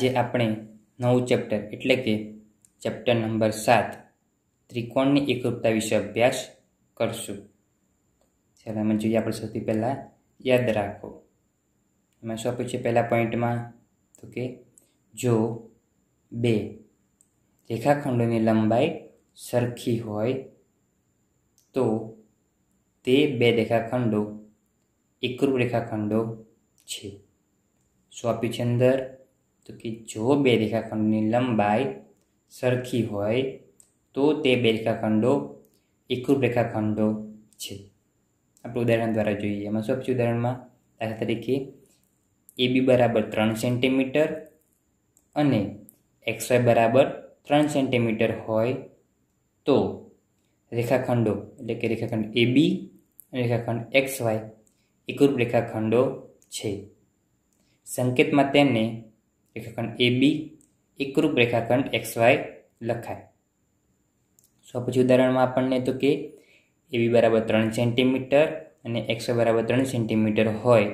આજે આપણે નવું ચેપ્ટર એટલે કે ચેપ્ટર નંબર સાત ત્રિકોણની એકરૂપતા વિશે અભ્યાસ કરશું ચાલો અમે જોઈએ આપણે સૌથી પહેલાં યાદ રાખો એમાં શું આપ્યું છે પહેલાં પોઈન્ટમાં તો કે જો બે રેખાખંડોની લંબાઈ સરખી હોય તો તે બે રેખાખંડો એકરૂપ રેખાખંડો છે શું આપ્યું છે અંદર તો કે જો બે રેખાખંડની લંબાઈ સરખી હોય તો તે બે રેખાખંડો એકરૂપ રેખાખંડો છે આપણે ઉદાહરણ દ્વારા જોઈએ એમાં શું આપશે ઉદાહરણમાં દાખલા તરીકે એ બી બરાબર ત્રણ સેન્ટીમીટર અને એક્સ વાય બરાબર ત્રણ સેન્ટીમીટર હોય તો રેખાખંડો એટલે કે રેખાખંડ એ બી અને રેખાખંડ એક્સ વાય એકરૂપ રેખાખંડો છે સંકેતમાં તેને રેખાખંડ એ બી એકરૂપ રેખાખંડ એક્સ વાય લખાય સો પછી ઉદાહરણમાં આપણને તો કે એબી બરાબર ત્રણ સેન્ટીમીટર અને એક્સ બરાબર ત્રણ સેન્ટીમીટર હોય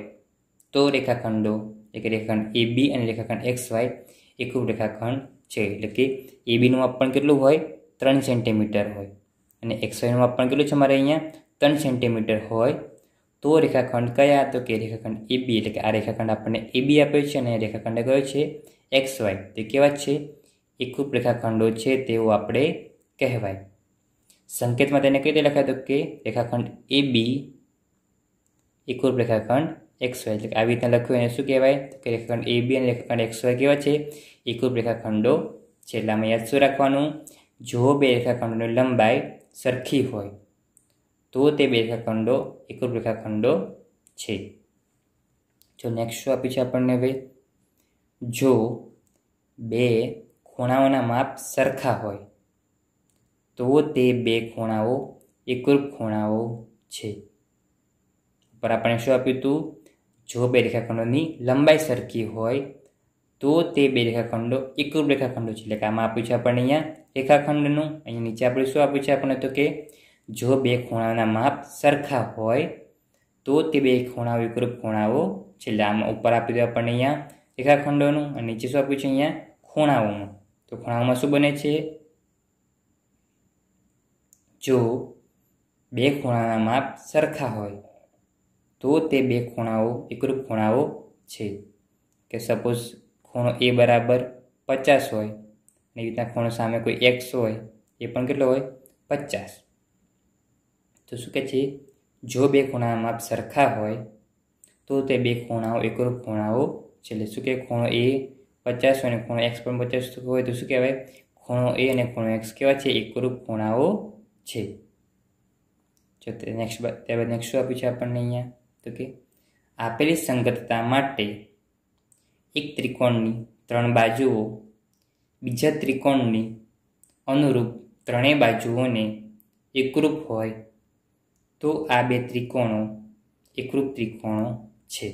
તો રેખાખંડો એટલે કે રેખાખંડ એ બી અને રેખાખંડ એક્સ વાય એકરૂપ રેખાખંડ છે એટલે કે એ બીનું માપણ કેટલું હોય ત્રણ સેન્ટીમીટર હોય અને એક્સ વાયનું માપણ કેટલું છે મારે અહીંયા ત્રણ સેન્ટીમીટર હોય તો રેખાખંડ કયા તો કે રેખાખંડ એ બી એટલે કે આ રેખાખંડ આપણને એ બી આપ્યો છે અને રેખાખંડ કયો છે એક્સ વાય તે કેવા છે એકરૂપ રેખાખંડો છે તેઓ આપણે કહેવાય સંકેતમાં તેને કઈ રીતે લખાય તો કે રેખાખંડ એ બી એકરૂપ રેખાખંડ એક્સ વાય એટલે આવી રીતે લખ્યું એને શું કહેવાય તો કે રેખાખંડ એ બી અને રેખાખંડ એક્સ વાય કેવા છે એકરૂપ રેખાખંડો છે એટલે આમાં યાદ શું રાખવાનું જો બે રેખાખંડોની લંબાઈ સરખી હોય તો તે બેરેખાખંડો એકરૂપ રેખાખંડો છે જો નેક્સ્ટ શું આપ્યું છે આપણને ભાઈ જો બે ખૂણાઓના માપ સરખા હોય તો તે બે ખૂણાઓ એકરૂપ ખૂણાઓ છે પર આપણે શું આપ્યું હતું જો બે રેખાખંડોની લંબાઈ સરખી હોય તો તે બે રેખાખંડો એકરૂપ રેખાખંડો છે એટલે કે આમાં આપ્યું છે આપણને અહીંયા રેખાખંડનું અહીંયા નીચે આપણે શું આપ્યું છે આપણને તો કે જો બે ખૂણાના માપ સરખા હોય તો તે બે ખૂણા વિકૃપ ખૂણાઓ છેલ્લે આમાં ઉપર આપી દો આપણને અહીંયા રેખાખંડોનું અને નીચે શું આપ્યું છે અહીંયા ખૂણાઓનું તો ખૂણાઓમાં શું બને છે જો બે ખૂણાના માપ સરખા હોય તો તે બે ખૂણાઓ એકરૂપ ખૂણાઓ છે કે સપોઝ ખૂણો એ બરાબર પચાસ હોય અને એવી રીતના ખૂણો સામે કોઈ એક્સ હોય એ પણ કેટલો હોય પચાસ તો શું કહે છે જો બે ખૂણાના માપ સરખા હોય તો તે બે ખૂણાઓ એકરૂપ ખૂણાઓ છે એટલે શું કે ખૂણો એ પચાસ અને ખૂણો એક્સ પણ પચાસ હોય તો શું કહેવાય ખૂણો એ અને ખૂણો એક્સ કેવા છે એકરૂપ ખૂણાઓ છે જો તે નેક્સ્ટ ત્યારબાદ નેક્સ્ટ શું આપ્યું છે આપણને અહીંયા તો કે આપેલી સંગતતા માટે એક ત્રિકોણની ત્રણ બાજુઓ બીજા ત્રિકોણની અનુરૂપ ત્રણેય બાજુઓને એકરૂપ હોય તો આ બે ત્રિકોણો એકરૂપ ત્રિકોણો છે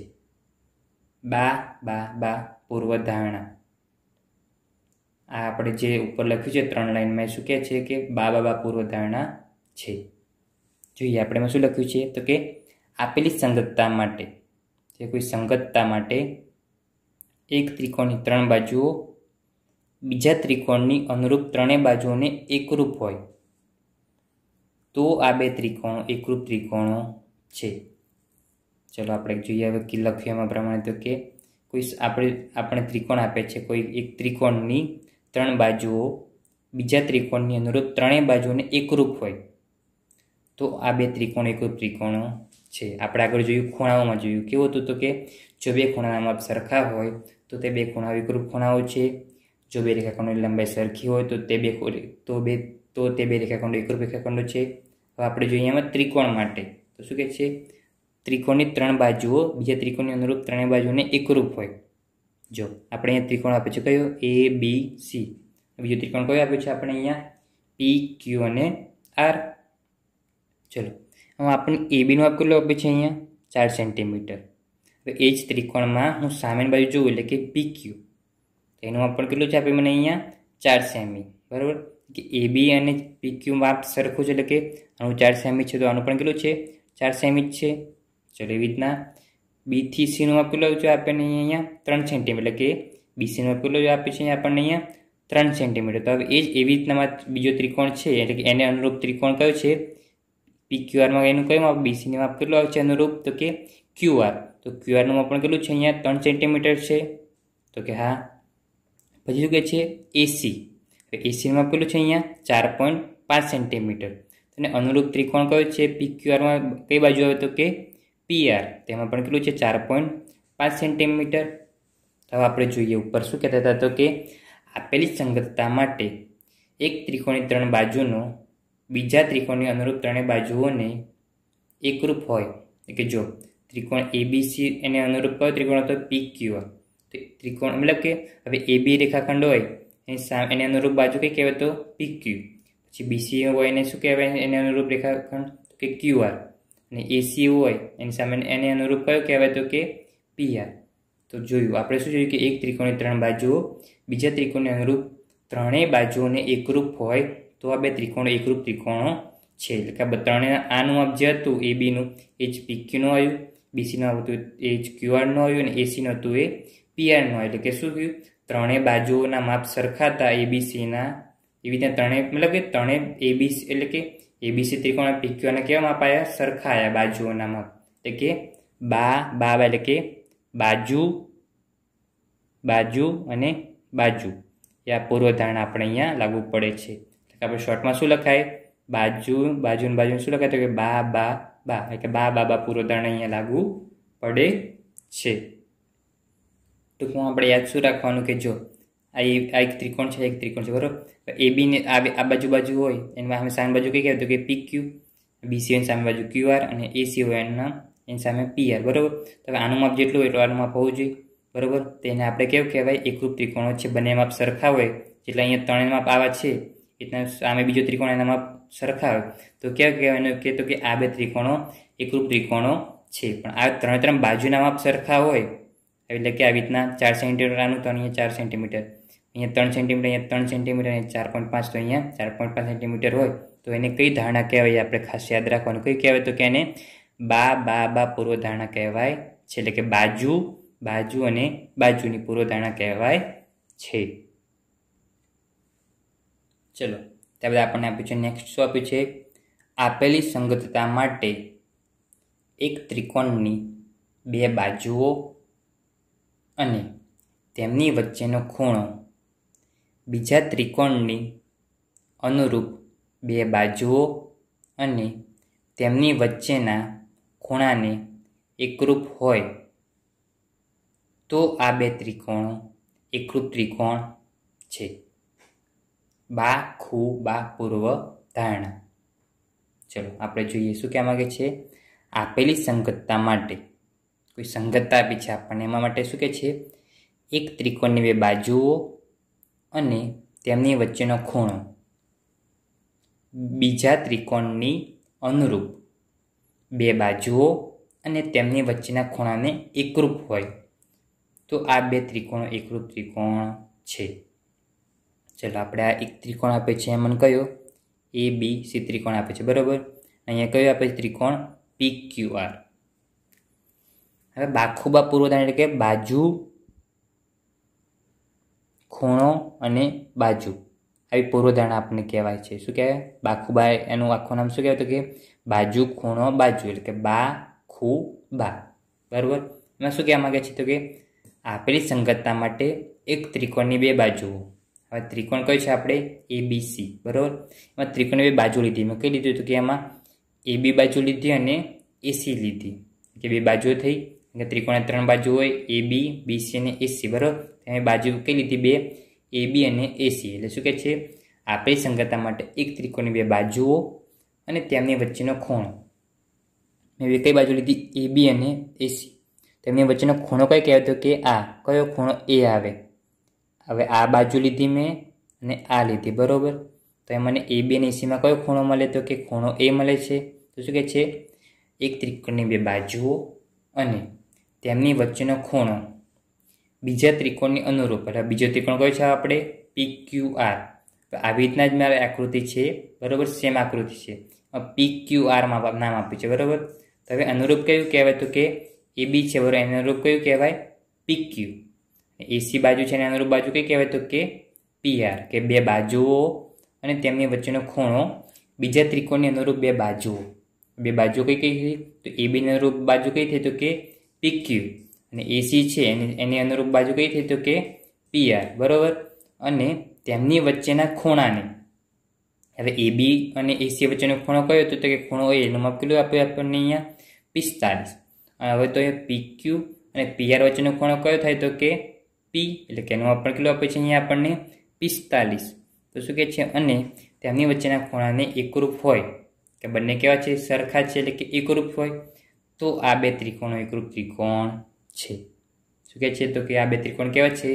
બા બા બા પૂર્વધારણા આ આપણે જે ઉપર લખ્યું છે ત્રણ લાઇનમાં શું કહે છે કે બા બા બા પૂર્વધારણા છે જોઈએ આપણે શું લખ્યું છે તો કે આપેલી સંગતતા માટે જે કોઈ સંગતતા માટે એક ત્રિકોણની ત્રણ બાજુઓ બીજા ત્રિકોણની અનુરૂપ ત્રણેય બાજુઓને એકરૂપ હોય તો આ બે ત્રિકોણો એકરૂપ ત્રિકોણો છે ચલો આપણે જોઈએ હવે કે લખ્યું એમાં પ્રમાણે તો કે કોઈ આપણે આપણે ત્રિકોણ આપે છે કોઈ એક ત્રિકોણની ત્રણ બાજુઓ બીજા ત્રિકોણની અનુરૂપ ત્રણેય બાજુઓને એકરૂપ હોય તો આ બે ત્રિકોણ એકરૂપ ત્રિકોણો છે આપણે આગળ જોયું ખૂણાઓમાં જોયું કેવું હતું તો કે જો બે ખૂણાના સરખા હોય તો તે બે ખૂણાઓ એકરૂપ ખૂણાઓ છે જો બે રેખાખંડની લંબાઈ સરખી હોય તો તે બે તો બે તો તે બે રેખાખંડો એકરૂપ રેખાખંડો છે હવે આપણે જોઈએ એમાં ત્રિકોણ માટે તો શું કહે છે ત્રિકોણની ત્રણ બાજુઓ બીજા ત્રિકોણની અનુરૂપ ત્રણેય બાજુઓને એકરૂપ હોય જો આપણે અહીંયા ત્રિકોણ આપે છે કયો એ બી સી બીજો ત્રિકોણ કયો આપ્યો છે આપણે અહીંયા પી ક્યુ અને આર ચલો હવે આપણે એ બીનું આપ કેટલું આપ્યું છે અહીંયા ચાર સેન્ટીમીટર હવે એ જ ત્રિકોણમાં હું સામેની બાજુ જોઉં એટલે કે પી ક્યુ એનું માપ પણ કેટલું છે આપ્યું મને અહીંયા ચાર સેમી બરાબર કે એ બી અને પી ક્યુ માપ સરખું છે એટલે કે આનું ચાર સેમી છે તો આનું પણ કેટલું છે ચાર સેમી જ છે ચલો એવી રીતના બી થી સીનું માપ કેટલું છે આપણને અહીંયા ત્રણ સેન્ટીમીટર એટલે કે બી સીનું આપેલું આપે છે આપણને અહીંયા ત્રણ સેન્ટીમીટર તો હવે એ જ એવી રીતનામાં બીજો ત્રિકોણ છે એટલે કે એને અનુરૂપ ત્રિકોણ કયો છે પીક્યુઆરમાં એનું કયું માપ બીસીને માપ કેટલું છે અનુરૂપ તો કે ક્યુઆર તો ક્યુઆરનું માપ પણ કેટલું છે અહીંયા ત્રણ સેન્ટીમીટર છે તો કે હા પછી શું કહે છે એસી તો એસીએલમાં પેલું છે અહીંયા ચાર પોઈન્ટ પાંચ સેન્ટીમીટર અને અનુરૂપ ત્રિકોણ કયો છે પી ક્યુઆરમાં કઈ બાજુ આવે તો કે પીઆર તેમાં પણ કેટલું છે ચાર પોઈન્ટ પાંચ સેન્ટીમીટર હવે આપણે જોઈએ ઉપર શું કહેતા હતા તો કે આપેલી સંગતતા માટે એક ત્રિકોણની ત્રણ બાજુનો બીજા ત્રિકોણની અનુરૂપ ત્રણેય બાજુઓને એકરૂપ હોય કે જો ત્રિકોણ એબીસી એને અનુરૂપ કયો ત્રિકોણ હતો પી ક્યુઆર ત્રિકોણ મતલબ કે હવે એ બી રેખાખંડ હોય એની સામે એને અનુરૂપ બાજુ કંઈ કહેવાય તો પી ક્યુ પછી બીસી હોય એને શું કહેવાય એને અનુરૂપ રેખાખંડ કે ક્યુ આર અને એસી હોય એની સામે એને અનુરૂપ કયો કહેવાય તો કે પી આર તો જોયું આપણે શું જોયું કે એક ત્રિકોણની ત્રણ બાજુઓ બીજા ત્રિકોણને અનુરૂપ ત્રણેય બાજુઓને એકરૂપ હોય તો આ બે ત્રિકોણ એકરૂપ ત્રિકોણો છે એટલે કે ત્રણે આનું આપ જે હતું એ બીનું એ જ પી ક્યુનું આવ્યું બીસીનું હતું એ જ ક્યુઆરનું આવ્યું અને એસીનું હતું એ પીઆરનું એટલે કે શું થયું ત્રણેય બાજુઓના માપ સરખા હતા એબીસીના એવી રીતે ત્રણેય મતલબ કે ત્રણેય એબીસી એટલે કે એબીસી ત્રિકોણ પીક્યુના કેવા માપ આવ્યા સરખાયા બાજુઓના માપ એટલે કે બા બા એટલે કે બાજુ બાજુ અને બાજુ એ આ પૂર્વધારણા આપણે અહીંયા લાગુ પડે છે આપણે શોર્ટમાં શું લખાય બાજુ બાજુ બાજુ શું લખાય તો કે બા બા બા એટલે બા બા બા પૂર્વધારણા અહીંયા લાગુ પડે છે ટૂંકમાં આપણે યાદ શું રાખવાનું કે જો આ એ આ એક ત્રિકોણ છે એક ત્રિકોણ છે બરાબર એ બીને આ બાજુ બાજુ હોય એમાં અમે સામે બાજુ કઈ કહેવાય તો કે પી ક્યુ બીસી એન સામે બાજુ ક્યુ આર અને એસી હોય એના એની સામે પી આર બરાબર તો આનું માપ જેટલું હોય એટલું આનું માપ હોવું જોઈએ બરાબર એને આપણે કેવું કહેવાય એકરૂપ ત્રિકોણો છે બંને માપ સરખા હોય જેટલા અહીંયા ત્રણે માપ આવા છે એટલા સામે બીજો ત્રિકોણ એના માપ સરખા હોય તો કેવું કહેવાય કે તો કે આ બે ત્રિકોણો એકરૂપ ત્રિકોણો છે પણ આ ત્રણે ત્રણ બાજુના માપ સરખા હોય એટલે કે આવી રીતના ચાર સેન્ટીમીટર આનું તો અહીંયા ચાર સેન્ટીમીટર અહીંયા ત્રણ સેન્ટીમીટર અહીંયા ત્રણ સેન્ટીમીટર અહીંયા ચાર પોઈન્ટ પાંચ તો અહીંયા ચાર પોઈન્ટ પાંચ સેન્ટીમીટર હોય તો એને કઈ ધારણા કહેવાય આપણે ખાસ યાદ રાખવાનું કઈ કહેવાય તો કે એને બા બા બા પૂર્વ ધારણા કહેવાય છે એટલે કે બાજુ બાજુ અને બાજુની પૂર્વ ધારણા કહેવાય છે ચલો ત્યારબાદ આપણને આપ્યું છે નેક્સ્ટ શું આપ્યું છે આપેલી સંગતતા માટે એક ત્રિકોણની બે બાજુઓ અને તેમની વચ્ચેનો ખૂણો બીજા ત્રિકોણની અનુરૂપ બે બાજુઓ અને તેમની વચ્ચેના ખૂણાને એકરૂપ હોય તો આ બે ત્રિકોણો એકરૂપ ત્રિકોણ છે બા ખૂ બા પૂર્વ ધારણા ચલો આપણે જોઈએ શું કહેવા માગે છે આપેલી સંગતતા માટે કોઈ સંગતતા આપી છે આપણને એમાં માટે શું કહે છે એક ત્રિકોણની બે બાજુઓ અને તેમની વચ્ચેનો ખૂણો બીજા ત્રિકોણની અનુરૂપ બે બાજુઓ અને તેમની વચ્ચેના ખૂણાને એકરૂપ હોય તો આ બે ત્રિકોણો એકરૂપ ત્રિકોણ છે ચલો આપણે આ એક ત્રિકોણ આપે છે એમ કયો એ બી સી ત્રિકોણ આપે છે બરાબર અહીંયા કયો આપે છે ત્રિકોણ પી ક્યુ આર હવે બાખુબા પૂર્વધાન એટલે કે બાજુ ખૂણો અને બાજુ આવી પૂર્વધારણા આપણને કહેવાય છે શું કહેવાય બાખુબા એનું આખું નામ શું કહેવાય તો કે બાજુ ખૂણો બાજુ એટલે કે બા ખુ બા બરાબર એમાં શું કહેવા માગે છે તો કે આપેલી સંગતતા માટે એક ત્રિકોણની બે બાજુઓ હવે ત્રિકોણ કયું છે આપણે એ બી સી બરાબર એમાં ત્રિકોણની બે બાજુ લીધી મેં કહી દીધું હતું કે એમાં એ બી બાજુ લીધી અને એસી લીધી કે બે બાજુ થઈ એટલે ત્રિકોણે ત્રણ બાજુ હોય એ બી બીસી અને એસી બરાબર ત્યાં બાજુ કઈ લીધી બે એ બી અને એસી એટલે શું કહે છે આપણી સંગતા માટે એક ત્રિકોણની બે બાજુઓ અને તેમની વચ્ચેનો ખૂણો મેં કઈ બાજુ લીધી એ બી અને એસી તેમની વચ્ચેનો ખૂણો કઈ તો કે આ કયો ખૂણો એ આવે હવે આ બાજુ લીધી મેં અને આ લીધી બરાબર તો એ મને એ બી અને એસીમાં કયો ખૂણો મળે તો કે ખૂણો એ મળે છે તો શું કહે છે એક ત્રિકોણની બે બાજુઓ અને તેમની વચ્ચેનો ખૂણો બીજા ત્રિકોણની અનુરૂપ એટલે બીજો ત્રિકોણ કયો છે આપણે પી ક્યુ આર તો આવી રીતના જ મારી આકૃતિ છે બરાબર સેમ આકૃતિ છે પી ક્યુ આરમાં નામ આપ્યું છે બરાબર તો હવે અનુરૂપ કયું કહેવાય તો કે એ બી છે બરાબર એને અનુરૂપ કયું કહેવાય પી ક્યુ એસી બાજુ છે અને અનુરૂપ બાજુ કઈ કહેવાય તો કે પી આર કે બે બાજુઓ અને તેમની વચ્ચેનો ખૂણો બીજા ત્રિકોણની અનુરૂપ બે બાજુઓ બે બાજુ કઈ કઈ થઈ તો એ બી અનુરૂપ બાજુ કઈ થઈ તો કે પીક્યુ અને એસી છે એની અનુરૂપ બાજુ કઈ થઈ તો કે પીઆર બરાબર અને તેમની વચ્ચેના ખૂણાની હવે એ અને એસી વચ્ચેનો ખૂણો કયો હતો તો કે ખૂણો એનું માપ કેટલું આપ્યું આપણને અહીંયા પિસ્તાલીસ અને હવે તો એ પીક્યુ અને પીઆર વચ્ચેનો ખૂણો કયો થાય તો કે પી એટલે કે એનું માપ પણ કેટલું આપે છે અહીંયા આપણને પિસ્તાલીસ તો શું કહે છે અને તેમની વચ્ચેના ખૂણાને એકરૂપ હોય કે બંને કેવા છે સરખા છે એટલે કે એકરૂપ હોય તો આ બે ત્રિકોણો એકરૂપ ત્રિકોણ છે શું કહે છે તો કે આ બે ત્રિકોણ કેવા છે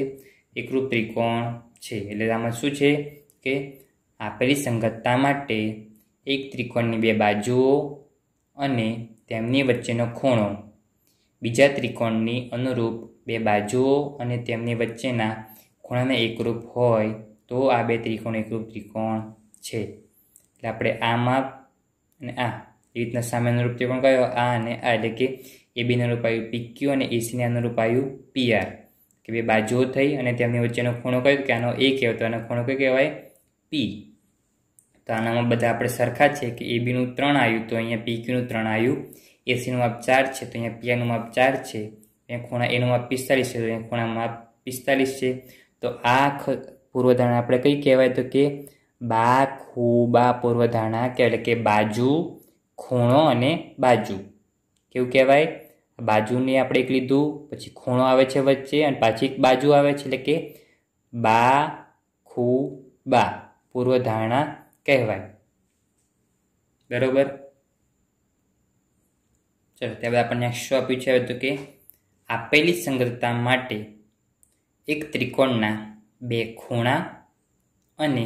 એકરૂપ ત્રિકોણ છે એટલે આમાં શું છે કે આપેલી સંગતતા માટે એક ત્રિકોણની બે બાજુઓ અને તેમની વચ્ચેનો ખૂણો બીજા ત્રિકોણની અનુરૂપ બે બાજુઓ અને તેમની વચ્ચેના ખૂણાને એકરૂપ હોય તો આ બે ત્રિકોણ એકરૂપ ત્રિકોણ છે એટલે આપણે આમાં અને આ એ રીતના સામાન્ય રૂપ ત્રિકોણ કયો આ અને આ એટલે કે એ બીને અનુરૂપ આવ્યું પી ક્યુ અને એસીને અનુરૂપ આવ્યું પી આર કે બે બાજુઓ થઈ અને તેમની વચ્ચેનો ખૂણો કયો કે આનો એ કહેવાય તો આનો ખૂણો કયો કહેવાય પી તો આનામાં બધા આપણે સરખા છે કે એબીનું ત્રણ આવ્યું તો અહીંયા પી ક્યુનું ત્રણ આવ્યું એસીનું માપ ચાર છે તો અહીંયા પીઆરનું માપ ચાર છે અહીંયા ખૂણા એનું માપ પિસ્તાલીસ છે તો અહીંયા ખૂણા માપ પિસ્તાલીસ છે તો આ ખ પૂર્વધારણા આપણે કઈ કહેવાય તો કે બા ખૂબા પૂર્વધારણા કે એટલે કે બાજુ ખૂણો અને બાજુ કેવું કહેવાય બાજુને આપણે એક લીધું પછી ખૂણો આવે છે વચ્ચે અને પાછી એક બાજુ આવે છે એટલે કે બા ખૂ બા પૂર્વધારણા કહેવાય બરોબર ચલો ત્યારબાદ આપણને શું આપ્યું છે તો કે આપેલી સંગતતા માટે એક ત્રિકોણના બે ખૂણા અને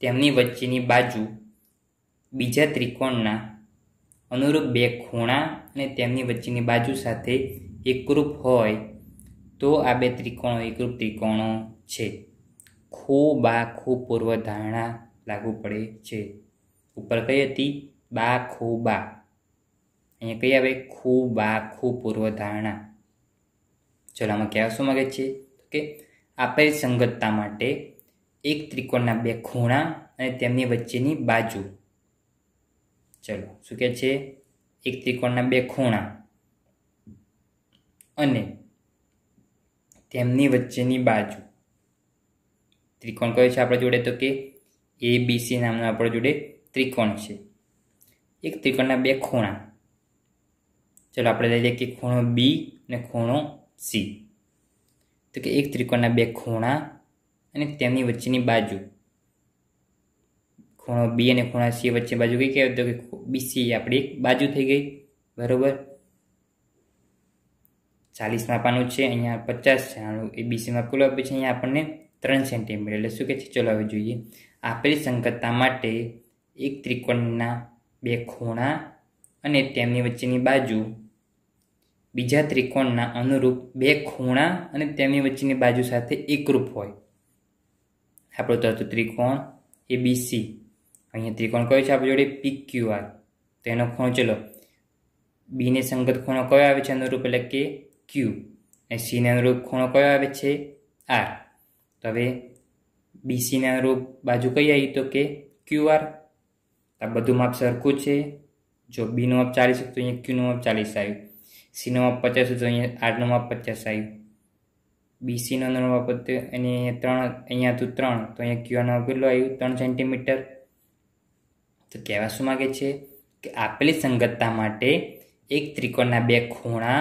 તેમની વચ્ચેની બાજુ બીજા ત્રિકોણના અનુરૂપ બે ખૂણા અને તેમની વચ્ચેની બાજુ સાથે એકરૂપ હોય તો આ બે ત્રિકોણો એકરૂપ ત્રિકોણો છે ખૂબ આ ખૂબ પૂર્વધારણા લાગુ પડે છે ઉપર કઈ હતી બા ખૂબા અહીંયા કઈ આવે ખૂબ આ ખૂબ પૂર્વધારણા ધારણા ચલો આમાં કહેવા શું માગે છે કે આપેલ સંગતતા માટે એક ત્રિકોણના બે ખૂણા અને તેમની વચ્ચેની બાજુ ચલો શું કહે છે એક ત્રિકોણના બે ખૂણા અને તેમની વચ્ચેની બાજુ ત્રિકોણ કયો છે આપણા જોડે તો કે એ બી સી નામનો આપણા જોડે ત્રિકોણ છે એક ત્રિકોણના બે ખૂણા ચલો આપણે લઈ લઈએ કે ખૂણો બી અને ખૂણો સી તો કે એક ત્રિકોણના બે ખૂણા અને તેમની વચ્ચેની બાજુ ખૂણો બી અને ખૂણા સી વચ્ચે બાજુ કઈ કહેવાય તો કે બીસી આપણી એક બાજુ થઈ ગઈ બરાબર ચાલીસમાં પાનું છે અહીંયા પચાસ છે એ બીસીમાં કુલ આપે છે અહીંયા આપણને ત્રણ સેન્ટીમીટર એટલે શું કે છે ચલો હવે જોઈએ આપેલી સંગતતા માટે એક ત્રિકોણના બે ખૂણા અને તેમની વચ્ચેની બાજુ બીજા ત્રિકોણના અનુરૂપ બે ખૂણા અને તેમની વચ્ચેની બાજુ સાથે એકરૂપ હોય આપણો તો ત્રિકોણ એ બી સી અહીંયા ત્રિકોણ કયો છે આપણે જોડે પી ક્યુ આર તો એનો ખૂણો ચલો બીને સંગત ખૂણો કયો આવે છે અનુરૂપ એટલે કે ક્યુ અને સીને અનુરૂપ ખૂણો કયો આવે છે આર તો હવે બીસીને અનુરૂપ બાજુ કઈ આવી તો કે ક્યુ આર આ બધું માપ સરખું છે જો બીનું માપ ચાલીસ તો અહીંયા ક્યુનું માપ ચાલીસ આવ્યું સીનું માપ પચાસ તો અહીંયા આરનું માપ પચાસ આવ્યું બીસીનો માપ અને ત્રણ અહીંયા તું ત્રણ તો અહીંયા ક્યુઆરનો માપ કેટલું આવ્યું ત્રણ સેન્ટીમીટર તો કહેવા શું માગે છે કે આપેલી સંગતતા માટે એક ત્રિકોણના બે ખૂણા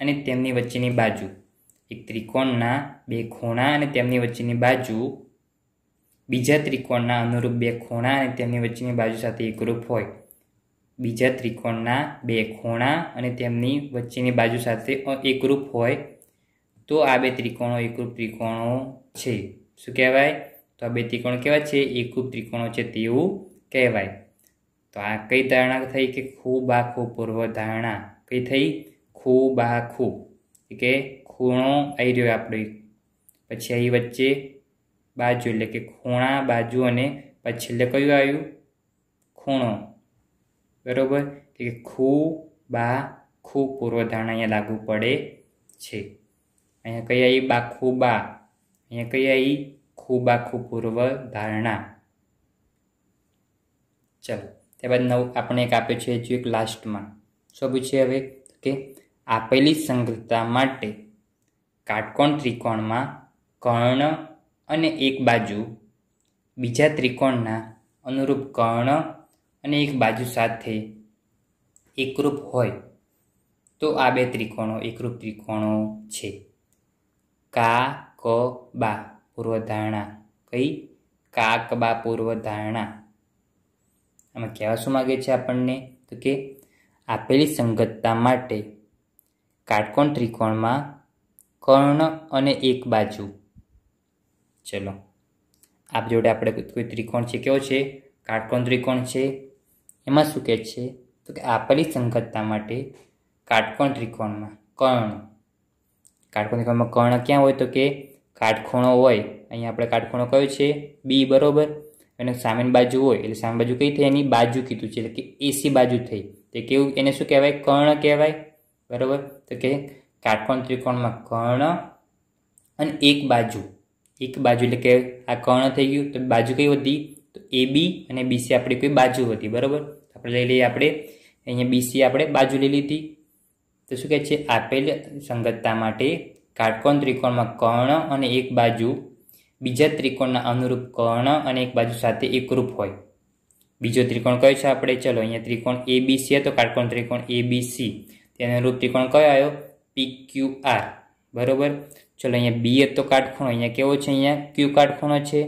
અને તેમની વચ્ચેની બાજુ એક ત્રિકોણના બે ખૂણા અને તેમની વચ્ચેની બાજુ બીજા ત્રિકોણના અનુરૂપ બે ખૂણા અને તેમની વચ્ચેની બાજુ સાથે એકરૂપ હોય બીજા ત્રિકોણના બે ખૂણા અને તેમની વચ્ચેની બાજુ સાથે એકરૂપ હોય તો આ બે ત્રિકોણો એકરૂપ ત્રિકોણો છે શું કહેવાય તો આ બે ત્રિકોણ કેવા છે એકરૂપ ત્રિકોણો છે તેવું કહેવાય તો આ કઈ ધારણા થઈ કે ખૂબ આખું પૂર્વ ધારણા કઈ થઈ ખૂબ આખું કે ખૂણો આવી રહ્યો આપણે પછી આવી વચ્ચે બાજુ એટલે કે ખૂણા બાજુ અને પછી એટલે કયું આવ્યું ખૂણો બરાબર કે ખૂ બા ખૂ પૂર્વ ધારણા અહીંયા લાગુ પડે છે અહીંયા કઈ આવી બાખુ બા અહીંયા કઈ આવી ખૂબ આખું પૂર્વ ધારણા ચલો ત્યારબાદ નવ આપણે એક આપ્યું છે હજુ એક લાસ્ટમાં શું પૂછીએ હવે કે આપેલી સંગ્રતા માટે કાટકોણ ત્રિકોણમાં કર્ણ અને એક બાજુ બીજા ત્રિકોણના અનુરૂપ કર્ણ અને એક બાજુ સાથે એકરૂપ હોય તો આ બે ત્રિકોણો એકરૂપ ત્રિકોણો છે કા ક બા પૂર્વધારણા કઈ બા પૂર્વધારણા એમાં કહેવા શું માગે છે આપણને તો કે આપેલી સંગતતા માટે કાટકોણ ત્રિકોણમાં કર્ણ અને એક બાજુ ચલો આપ જોડે આપણે કોઈ ત્રિકોણ છે કેવો છે કાટકોણ ત્રિકોણ છે એમાં શું કહે છે તો કે આપેલી સંગતતા માટે કાટકોણ ત્રિકોણમાં કર્ણ કાટકોણ ત્રિકોણમાં કર્ણ ક્યાં હોય તો કે કાટખૂણો હોય અહીંયા આપણે કાટખૂણો કયો છે બી બરોબર અને સામેની બાજુ હોય એટલે સામે બાજુ કઈ થઈ એની બાજુ કીધું છે એટલે કે એસી બાજુ થઈ તો કેવું એને શું કહેવાય કર્ણ કહેવાય બરાબર તો કે કાટકોણ ત્રિકોણમાં કર્ણ અને એક બાજુ એક બાજુ એટલે કે આ કર્ણ થઈ ગયું તો બાજુ કઈ હતી તો એ બી અને બીસી આપણી કોઈ બાજુ હતી બરાબર આપણે લઈ લઈએ આપણે અહીંયા બીસી આપણે બાજુ લઈ લીધી તો શું કહે છે આપેલ સંગતતા માટે કાટકોણ ત્રિકોણમાં કર્ણ અને એક બાજુ બીજા ત્રિકોણના અનુરૂપ કર્ણ અને એક બાજુ સાથે એકરૂપ હોય બીજો ત્રિકોણ કયો છે આપણે ચલો અહીંયા ત્રિકોણ એ બી સી હતો કાટકોણ ત્રિકોણ એ બી સી તેને અનુરૂપ ત્રિકોણ કયો આવ્યો પી ક્યુ આર બરોબર ચલો અહીંયા બી હતો કાટખૂણો અહીંયા કેવો છે અહીંયા ક્યુ કાટખૂણો છે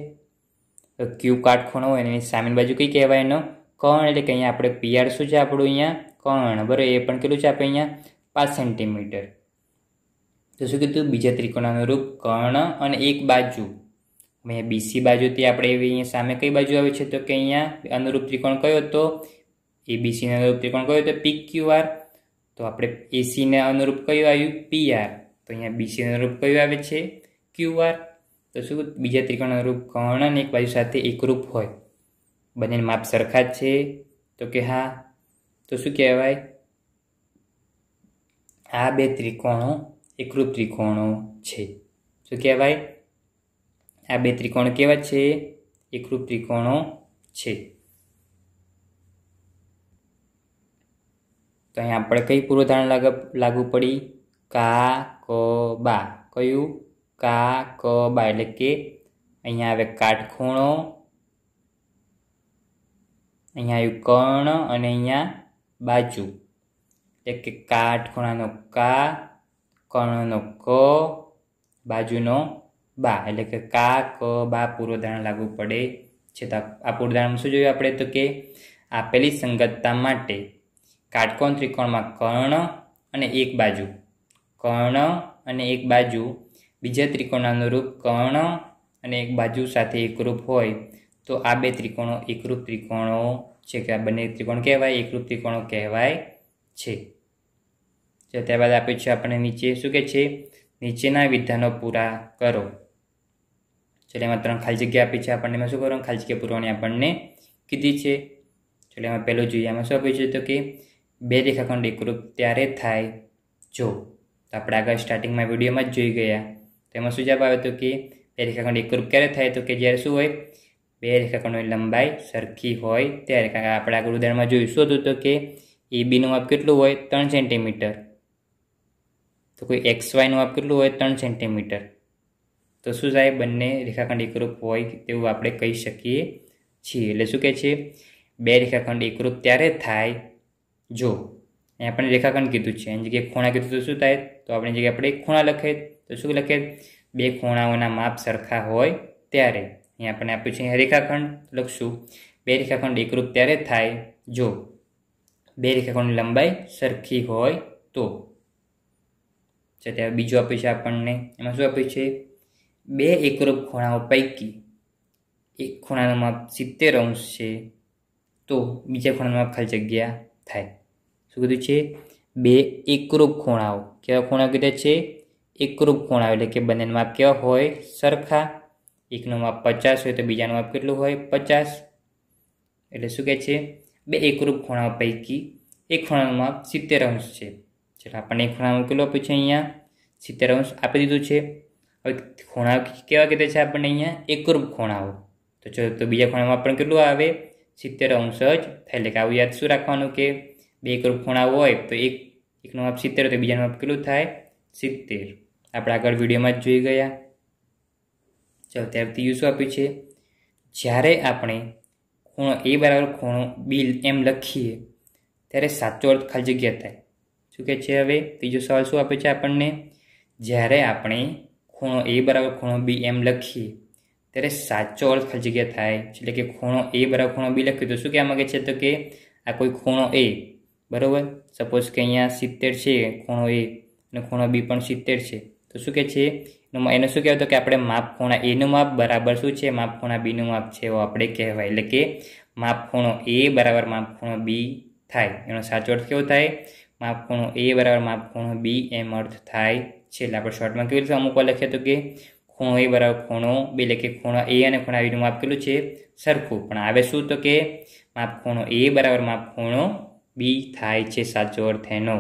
ક્યુ કાટખૂણો હોય એની સામેની બાજુ કઈ કહેવાય એનો કર્ણ એટલે કે અહીંયા આપણે પીઆર શું છે આપણું અહીંયા કર્ણ બરાબર એ પણ કેટલું છે આપણે અહીંયા પાંચ સેન્ટીમીટર તો શું કીધું બીજા ત્રિકોણ અનુરૂપ કર્ણ અને એક બાજુ અહીંયા બીસી બાજુથી આપણે એવી અહીંયા સામે કઈ બાજુ આવી છે તો કે અહીંયા અનુરૂપ ત્રિકોણ કયો હતો એ બીસીને અનુરૂપ ત્રિકોણ કયો હતો પી ક્યુ આર તો આપણે એસીને અનુરૂપ કયું આવ્યું પી આર તો અહીંયા બીસી અનુરૂપ કયું આવે છે ક્યુ આર તો શું બીજા ત્રિકોણ અનુરૂપ કર્ણ અને એક બાજુ સાથે એકરૂપ હોય બંને માપ સરખા જ છે તો કે હા તો શું કહેવાય આ બે ત્રિકોણો એકરૂપ ત્રિકોણો છે શું કહેવાય આ બે ત્રિકોણ કેવા છે એકરૂપ ત્રિકોણો છે તો અહીંયા આપણે કઈ પૂર્વધારણા લાગુ પડી કા ક બા કયું કા ક બા એટલે કે અહીંયા આવે કાટખૂણો અહીંયા આવ્યું કર્ણ અને અહીંયા બાજુ એટલે કે કાટખૂણાનો કા કર્ણનો ક બાજુનો બા એટલે કે કા ક બા પૂર્વધારણા લાગુ પડે છે તો આ પૂર્વધારણામાં શું જોયું આપણે તો કે આપેલી સંગતતા માટે કાટકોણ ત્રિકોણમાં કર્ણ અને એક બાજુ કર્ણ અને એક બાજુ બીજા ત્રિકોણના અનુરૂપ કર્ણ અને એક બાજુ સાથે એકરૂપ હોય તો આ બે ત્રિકોણો એકરૂપ ત્રિકોણો છે કે આ બંને ત્રિકોણ કહેવાય એકરૂપ ત્રિકોણો કહેવાય છે ત્યારબાદ આપ્યું છે આપણે નીચે શું કે છે નીચેના વિધાનો પૂરા કરો એટલે એમાં ત્રણ ખાલી જગ્યા આપી છે આપણને એમાં શું કરવાનું ખાલી જગ્યા પૂરવાની આપણને કીધી છે એટલે એમાં પહેલું જોઈએ એમાં શું આપ્યું છે તો કે બે રેખાખંડ એકરૂપ ત્યારે થાય જો તો આપણે આગળ સ્ટાર્ટિંગમાં વિડીયોમાં જ જોઈ ગયા તો એમાં શું જવાબ આવ્યો તો કે બે રેખાખંડ એકરૂપ ક્યારે થાય તો કે જ્યારે શું હોય બે રેખાખંડોની લંબાઈ સરખી હોય ત્યારે કારણ કે આપણે આગળ ઉદાહરણમાં જોયું શું હતું તો કે એ બીનું માપ કેટલું હોય ત્રણ સેન્ટીમીટર તો કોઈ એક્સ વાયનું માપ કેટલું હોય ત્રણ સેન્ટીમીટર તો શું થાય બંને રેખાખંડ એકરૂપ હોય તેવું આપણે કહી શકીએ છીએ એટલે શું કહે છે બે રેખાખંડ એકરૂપ ત્યારે થાય જો અહીં આપણે રેખાખંડ કીધું છે એની જગ્યાએ ખૂણા કીધું તો શું થાય તો આપણે જગ્યાએ આપણે ખૂણા લખે તો શું લખે બે ખૂણાઓના માપ સરખા હોય ત્યારે અહીંયા આપણે આપ્યું છે અહીંયા રેખાખંડ લખશું બે રેખાખંડ એકરૂપ ત્યારે થાય જો બે રેખાખંડની લંબાઈ સરખી હોય તો છે ત્યારે બીજું આપ્યું છે આપણને એમાં શું આપ્યું છે બે એકરૂપ ખૂણાઓ પૈકી એક ખૂણાનો માપ સિત્તેર અંશ છે તો બીજા ખૂણાનો માપ ખાલી જગ્યા થાય શું કીધું છે બે એકરૂપ ખૂણાઓ કેવા ખૂણા કીધા છે એકરૂપ ખૂણા એટલે કે બંનેનું માપ કેવા હોય સરખા એકનું માપ પચાસ હોય તો બીજાનું માપ કેટલું હોય પચાસ એટલે શું કહે છે બે એકરૂપ ખૂણાઓ પૈકી એક ખૂણાનું માપ સિત્તેર અંશ છે ચલો આપણને ખૂણામાં કેટલો આપ્યું છે અહીંયા સિત્તેર અંશ આપી દીધું છે હવે ખૂણા કેવા કીધે છે આપણને અહીંયા એકરૂપ ખૂણાઓ તો ચલો તો બીજા ખૂણામાં પણ કેટલું આવે સિત્તેર અંશ જ થાય એટલે કે આવું યાદ શું રાખવાનું કે બે એકરૂપ ખૂણાઓ હોય તો એક એકનું માપ સિત્તેર તો બીજાનું માપ કેટલું થાય સિત્તેર આપણે આગળ વિડીયોમાં જ જોઈ ગયા ચાલો ત્યારથી યુ શું આપ્યું છે જ્યારે આપણે ખૂણો એ બરાબર ખૂણો બિલ એમ લખીએ ત્યારે સાચો અર્થ ખાલી જગ્યા થાય શું કહે છે હવે ત્રીજો સવાલ શું આપે છે આપણને જ્યારે આપણે ખૂણો એ બરાબર ખૂણો બી એમ લખીએ ત્યારે સાચો અર્થ ખાલી જગ્યા થાય એટલે કે ખૂણો એ બરાબર ખૂણો બી લખ્યું તો શું કહેવા માગે છે તો કે આ કોઈ ખૂણો એ બરાબર સપોઝ કે અહીંયા સિત્તેર છે ખૂણો એ અને ખૂણો બી પણ સિત્તેર છે તો શું કહે છે એને શું કહેવાય તો કે આપણે માપ ખૂણા એનું માપ બરાબર શું છે માપ ખૂણા બીનું માપ છે એવો આપણે કહેવાય એટલે કે માપ ખૂણો એ બરાબર માપ ખૂણો બી થાય એનો સાચો અર્થ કેવો થાય માપખૂણો એ બરાબર માપખૂણો બી એમ અર્થ થાય છે એટલે આપણે શોર્ટમાં કેવી રીતે અમુક વાર લખીએ તો કે ખૂણો એ બરાબર ખૂણો બે કે ખૂણો એ અને ખૂણા બીનું માપ કેટલું છે સરખું પણ આવે શું તો કે માપખૂણો એ બરાબર માપખૂણો બી થાય છે સાચો અર્થ એનો